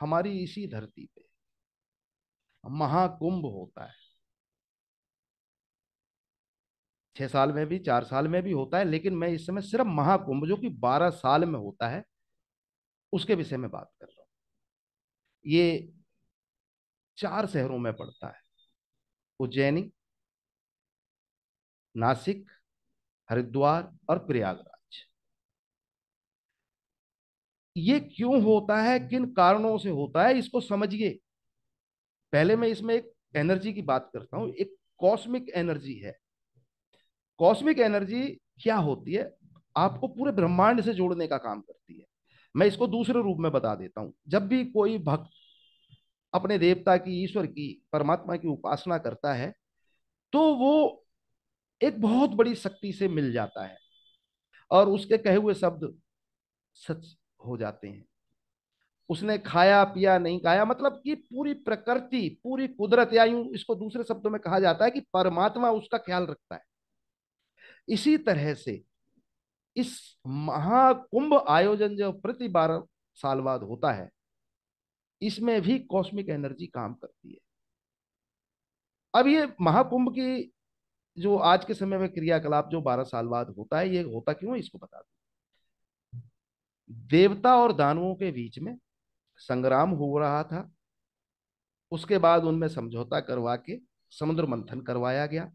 हमारी इसी धरती पे महाकुंभ होता है छह साल में भी चार साल में भी होता है लेकिन मैं इस समय सिर्फ महाकुंभ जो कि बारह साल में होता है उसके विषय में बात कर रहा हूं ये चार शहरों में पड़ता है उज्जैनी नासिक हरिद्वार और प्रयागराज ये क्यों होता है किन कारणों से होता है इसको समझिए पहले मैं इसमें एक एनर्जी की बात करता हूं एक कॉस्मिक एनर्जी है कॉस्मिक एनर्जी क्या होती है आपको पूरे ब्रह्मांड से जोड़ने का काम करती है मैं इसको दूसरे रूप में बता देता हूं जब भी कोई भक्त अपने देवता की ईश्वर की परमात्मा की उपासना करता है तो वो एक बहुत बड़ी शक्ति से मिल जाता है और उसके कहे हुए शब्द सच हो जाते हैं उसने खाया पिया नहीं खाया मतलब कि पूरी प्रकृति पूरी कुदरत या यूं इसको दूसरे शब्दों में कहा जाता है कि परमात्मा उसका ख्याल रखता है इसी तरह से इस महाकुंभ आयोजन जो प्रति बारह साल बाद होता है इसमें भी कॉस्मिक एनर्जी काम करती है अब ये महाकुंभ की जो आज के समय में क्रियाकलाप जो बारह साल बाद होता है ये होता क्यों है इसको बता दो देवता और दानवों के बीच में संग्राम हो रहा था उसके बाद उनमें समझौता करवा के समुद्र मंथन करवाया गया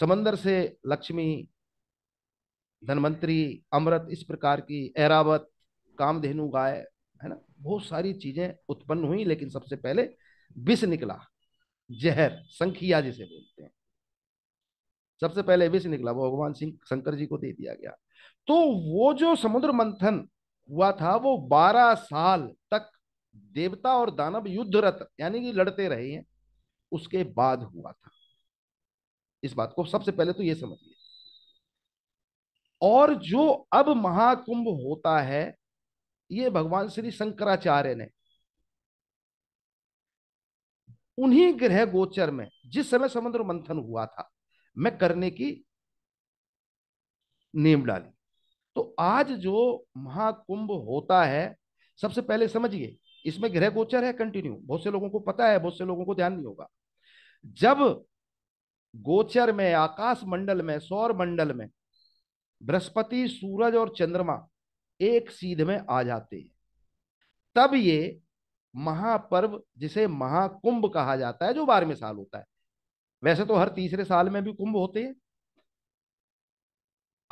समंदर से लक्ष्मी धनवंतरी अमृत इस प्रकार की ऐरावत कामधेनु गाय है ना बहुत सारी चीजें उत्पन्न हुई लेकिन सबसे पहले विष निकला जहर संखिया जिसे बोलते हैं सबसे पहले विष निकला वो भगवान सिंह शंकर जी को दे दिया गया तो वो जो समुद्र मंथन हुआ था वो बारह साल तक देवता और दानव युद्धरत यानी कि लड़ते रहे हैं उसके बाद हुआ था इस बात को सबसे पहले तो ये समझिए और जो अब महाकुंभ होता है ये भगवान श्री शंकराचार्य ने उन्हीं ग्रह गोचर में जिस समय समुद्र मंथन हुआ था मैं करने की नेम डाली तो आज जो महाकुंभ होता है सबसे पहले समझिए इसमें ग्रह गोचर है कंटिन्यू बहुत से लोगों को पता है बहुत से लोगों को ध्यान नहीं होगा जब गोचर में आकाश मंडल में सौर मंडल में बृहस्पति सूरज और चंद्रमा एक सीध में आ जाते हैं तब ये महापर्व जिसे महाकुंभ कहा जाता है जो बारहवें साल होता है वैसे तो हर तीसरे साल में भी कुंभ होते हैं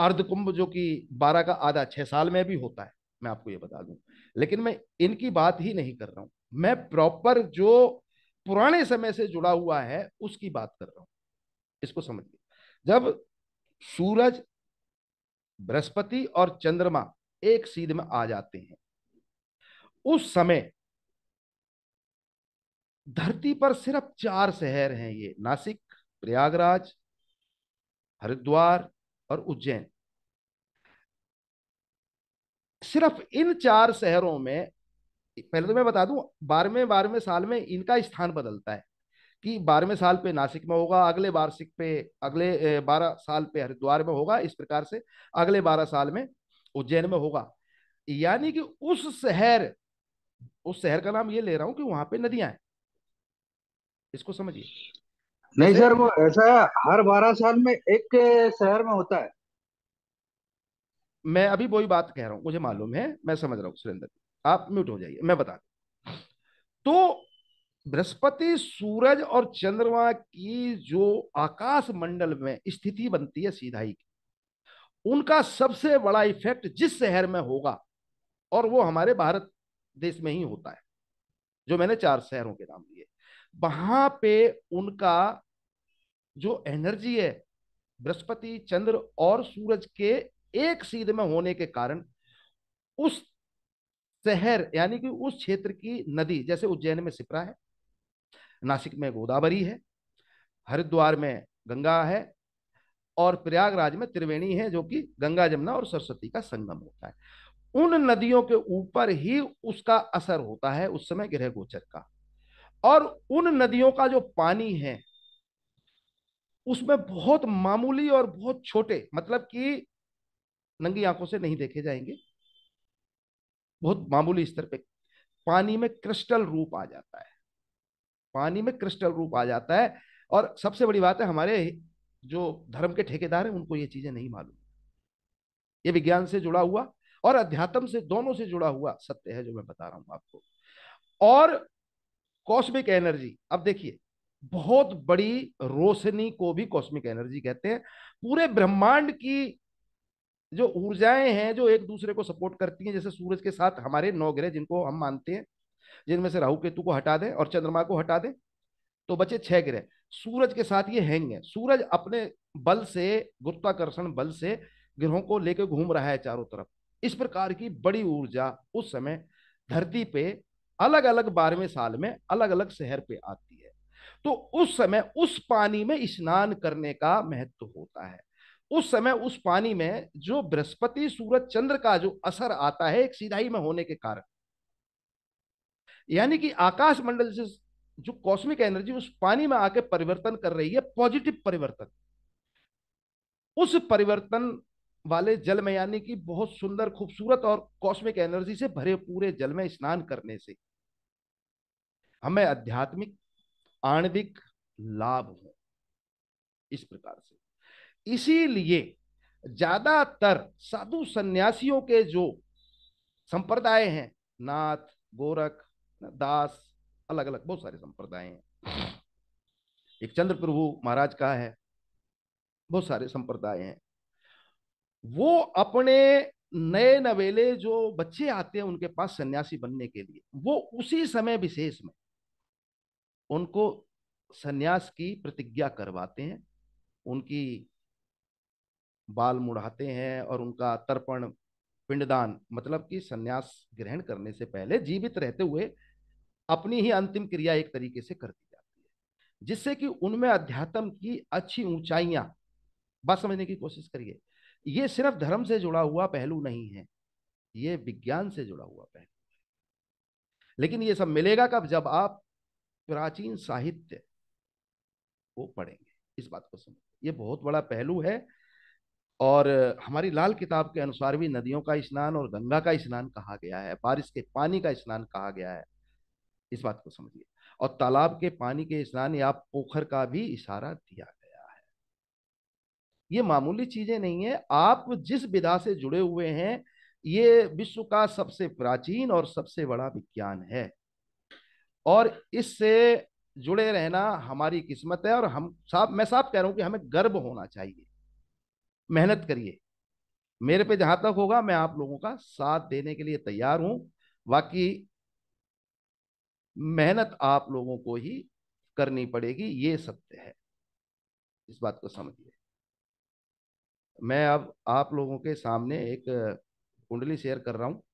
अर्धकुंभ जो कि बारह का आधा छह साल में भी होता है मैं आपको ये बता दूं लेकिन मैं इनकी बात ही नहीं कर रहा हूं मैं प्रॉपर जो पुराने समय से जुड़ा हुआ है उसकी बात कर रहा हूं इसको समझिए जब सूरज बृहस्पति और चंद्रमा एक सीध में आ जाते हैं उस समय धरती पर सिर्फ चार शहर हैं ये नासिक प्रयागराज हरिद्वार और उज्जैन सिर्फ इन चार शहरों में पहले तो मैं बता दूं बारहवें बारहवें साल में इनका स्थान बदलता है कि बारहवें साल पे नासिक में होगा अगले वार्षिक पे अगले बारह साल पे हरिद्वार में होगा इस प्रकार से अगले बारह साल में उज्जैन में होगा यानी कि उस शहर उस शहर का नाम ये ले रहा हूं कि वहां पे नदियां हैं इसको समझिए नहीं सर वो ऐसा हर बारह साल में एक शहर में होता है मैं अभी वही बात कह रहा हूं मुझे मालूम है मैं समझ रहा हूं सुरेंद्र आप म्यूट हो जाइए मैं बता तो बृहस्पति सूरज और चंद्रमा की जो आकाश मंडल में स्थिति बनती है सीधाई की उनका सबसे बड़ा इफेक्ट जिस शहर में होगा और वो हमारे भारत देश में ही होता है जो मैंने चार शहरों के नाम लिए वहां पे उनका जो एनर्जी है बृहस्पति चंद्र और सूरज के एक सीध में होने के कारण उस शहर यानी कि उस क्षेत्र की नदी जैसे उज्जैन में सिपरा है नासिक में गोदावरी है हरिद्वार में गंगा है और प्रयागराज में त्रिवेणी है जो कि गंगा जमुना और सरस्वती का संगम होता है उन नदियों के ऊपर ही उसका असर होता है उस समय ग्रह गोचर का और उन नदियों का जो पानी है उसमें बहुत मामूली और बहुत छोटे मतलब कि नंगी आंखों से नहीं देखे जाएंगे बहुत मामूली स्तर पे पानी में क्रिस्टल रूप आ जाता है पानी में क्रिस्टल रूप आ जाता है और सबसे बड़ी बात है हमारे जो धर्म के ठेकेदार हैं उनको ये चीजें नहीं मालूम ये विज्ञान से जुड़ा हुआ और अध्यात्म से दोनों से जुड़ा हुआ सत्य है जो मैं बता रहा हूं आपको और कॉस्मिक एनर्जी अब देखिए बहुत बड़ी रोशनी को भी कॉस्मिक एनर्जी कहते हैं पूरे ब्रह्मांड की जो ऊर्जाएं हैं जो एक दूसरे को सपोर्ट करती हैं जैसे सूरज के साथ हमारे नौ ग्रह जिनको हम मानते हैं जिनमें से राहु केतु को हटा दें और चंद्रमा को हटा दें तो बचे छह ग्रह सूरज के साथ ये हैंग है सूरज अपने बल से गुरुत्वाकर्षण बल से ग्रहों को लेकर घूम रहा है चारों तरफ इस प्रकार की बड़ी ऊर्जा उस समय धरती पे अलग अलग बारहवें साल में अलग अलग शहर पे आती तो उस समय उस पानी में स्नान करने का महत्व होता है उस समय उस पानी में जो बृहस्पति सूरज चंद्र का जो असर आता है एक सीधाई में होने के कारण यानी कि आकाश मंडल से जो कॉस्मिक एनर्जी उस पानी में आके परिवर्तन कर रही है पॉजिटिव परिवर्तन उस परिवर्तन वाले जल में यानी कि बहुत सुंदर खूबसूरत और कॉस्मिक एनर्जी से भरे पूरे जल में स्नान करने से हमें आध्यात्मिक आणविक लाभ हो इस प्रकार से इसीलिए ज्यादातर साधु सन्यासियों के जो संप्रदाय हैं नाथ गोरख दास अलग अलग बहुत सारे संप्रदाय हैं एक चंद्र प्रभु महाराज का है बहुत सारे संप्रदाय हैं वो अपने नए नवेले जो बच्चे आते हैं उनके पास सन्यासी बनने के लिए वो उसी समय विशेष में उनको सन्यास की प्रतिज्ञा करवाते हैं उनकी बाल मुड़ाते हैं और उनका तर्पण पिंडदान मतलब कि सन्यास ग्रहण करने से पहले जीवित रहते हुए अपनी ही अंतिम क्रिया एक तरीके से कर दी जाती है जिससे कि उनमें अध्यात्म की अच्छी ऊंचाइयां बात समझने की कोशिश करिए ये सिर्फ धर्म से जुड़ा हुआ पहलू नहीं है ये विज्ञान से जुड़ा हुआ पहलू लेकिन ये सब मिलेगा कब जब आप प्राचीन साहित्य को पढ़ेंगे इस बात को समझ ये बहुत बड़ा पहलू है और हमारी लाल किताब के अनुसार भी नदियों का स्नान और गंगा का स्नान कहा गया है बारिश के पानी का स्नान कहा गया है इस बात को समझिए और तालाब के पानी के स्नान या पोखर का भी इशारा दिया गया है ये मामूली चीजें नहीं है आप जिस विधा से जुड़े हुए हैं ये विश्व का सबसे प्राचीन और सबसे बड़ा विज्ञान है और इससे जुड़े रहना हमारी किस्मत है और हम साफ मैं साफ कह रहा हूं कि हमें गर्व होना चाहिए मेहनत करिए मेरे पे जहां तक होगा मैं आप लोगों का साथ देने के लिए तैयार हूं बाकी मेहनत आप लोगों को ही करनी पड़ेगी ये सत्य है इस बात को समझिए मैं अब आप लोगों के सामने एक कुंडली शेयर कर रहा हूं